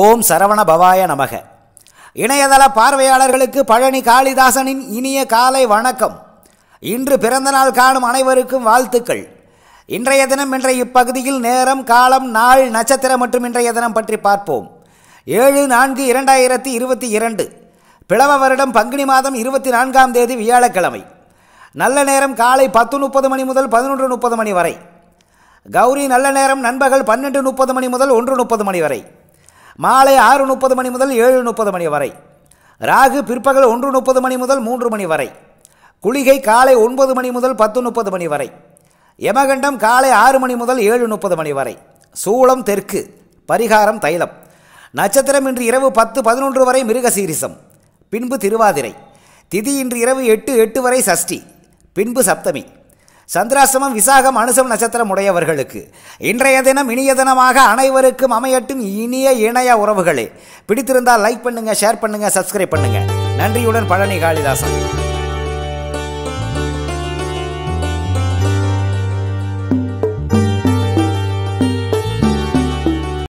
ஓம் சரவண பவாய நமக இணையதள பார்வையாளர்களுக்கு பழனி காளிதாசனின் இனிய காலை வணக்கம் இன்று பிறந்தநாள் காணும் அனைவருக்கும் வாழ்த்துக்கள் இன்றைய தினம் இன்றைய இப்பகுதியில் நேரம் காலம் நாள் நட்சத்திரம் மற்றும் இன்றைய தினம் பற்றி பார்ப்போம் ஏழு நான்கு இரண்டாயிரத்தி இருபத்தி இரண்டு பிளவ வருடம் பங்குனி மாதம் இருபத்தி நான்காம் தேதி வியாழக்கிழமை நல்ல நேரம் காலை பத்து முப்பது மணி முதல் பதினொன்று முப்பது மணி வரை கௌரி நல்ல நேரம் நண்பகல் பன்னெண்டு முப்பது மணி முதல் ஒன்று முப்பது மணி வரை மாலை ஆறு முப்பது மணி முதல் ஏழு முப்பது மணி வரை ராகு பிற்பகல் ஒன்று முப்பது மணி முதல் மூன்று மணி வரை குளிகை காலை ஒன்பது மணி முதல் பத்து முப்பது மணி வரை யமகண்டம் காலை ஆறு மணி முதல் ஏழு முப்பது மணி வரை சூளம் தெற்கு பரிகாரம் தைலம் நட்சத்திரம் இன்று இரவு பத்து பதினொன்று வரை மிருகசீரிசம் பின்பு திருவாதிரை திதி இன்று இரவு எட்டு எட்டு வரை சஷ்டி பின்பு சப்தமி சந்திராசிரமம் விசாகம் அனுசம் நட்சத்திரம் உடையவர்களுக்கு இன்றைய தினம் இனிய தினமாக அனைவருக்கும் அமையட்டும் இனிய இணைய உறவுகளே பிடித்திருந்தால் லைக் பண்ணுங்கள் ஷேர் பண்ணுங்கள் சப்ஸ்கிரைப் பண்ணுங்கள் நன்றியுடன் பழனி காளிதாசன்